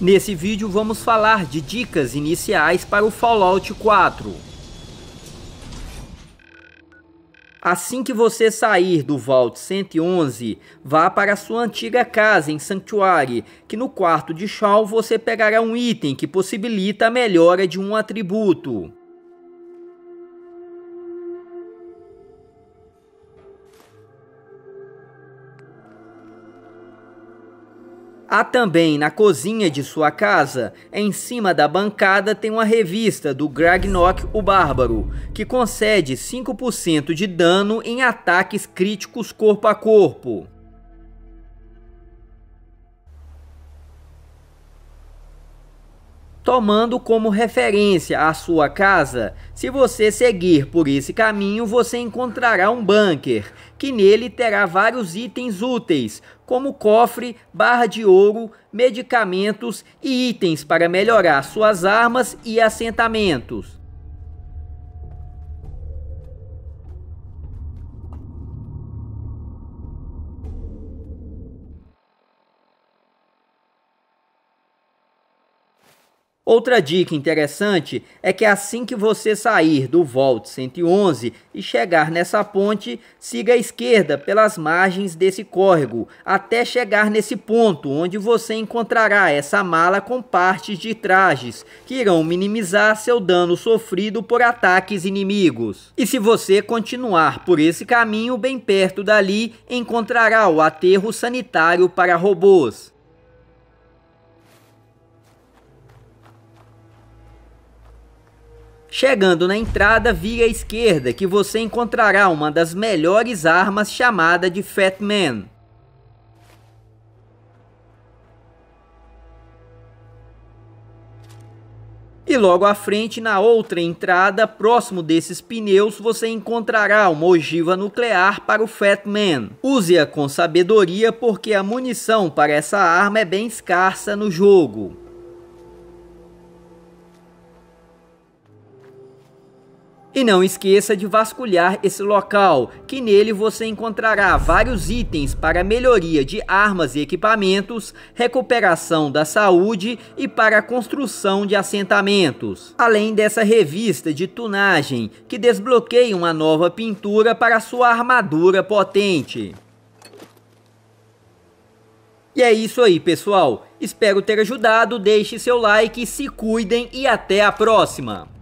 Nesse vídeo vamos falar de dicas iniciais para o Fallout 4. Assim que você sair do Vault 111, vá para sua antiga casa em Sanctuary, que no quarto de Shaw você pegará um item que possibilita a melhora de um atributo. Há também na cozinha de sua casa, em cima da bancada, tem uma revista do Gragnok o Bárbaro, que concede 5% de dano em ataques críticos corpo a corpo. tomando como referência a sua casa. Se você seguir por esse caminho, você encontrará um bunker, que nele terá vários itens úteis, como cofre, barra de ouro, medicamentos e itens para melhorar suas armas e assentamentos. Outra dica interessante é que assim que você sair do Volt 111 e chegar nessa ponte, siga à esquerda pelas margens desse córrego, até chegar nesse ponto onde você encontrará essa mala com partes de trajes, que irão minimizar seu dano sofrido por ataques inimigos. E se você continuar por esse caminho bem perto dali, encontrará o aterro sanitário para robôs. Chegando na entrada, vira à esquerda que você encontrará uma das melhores armas chamada de Fat Man. E logo à frente, na outra entrada, próximo desses pneus, você encontrará uma ogiva nuclear para o Fat Man. Use-a com sabedoria porque a munição para essa arma é bem escassa no jogo. E não esqueça de vasculhar esse local, que nele você encontrará vários itens para melhoria de armas e equipamentos, recuperação da saúde e para a construção de assentamentos. Além dessa revista de tunagem, que desbloqueia uma nova pintura para sua armadura potente. E é isso aí, pessoal. Espero ter ajudado, deixe seu like, se cuidem e até a próxima!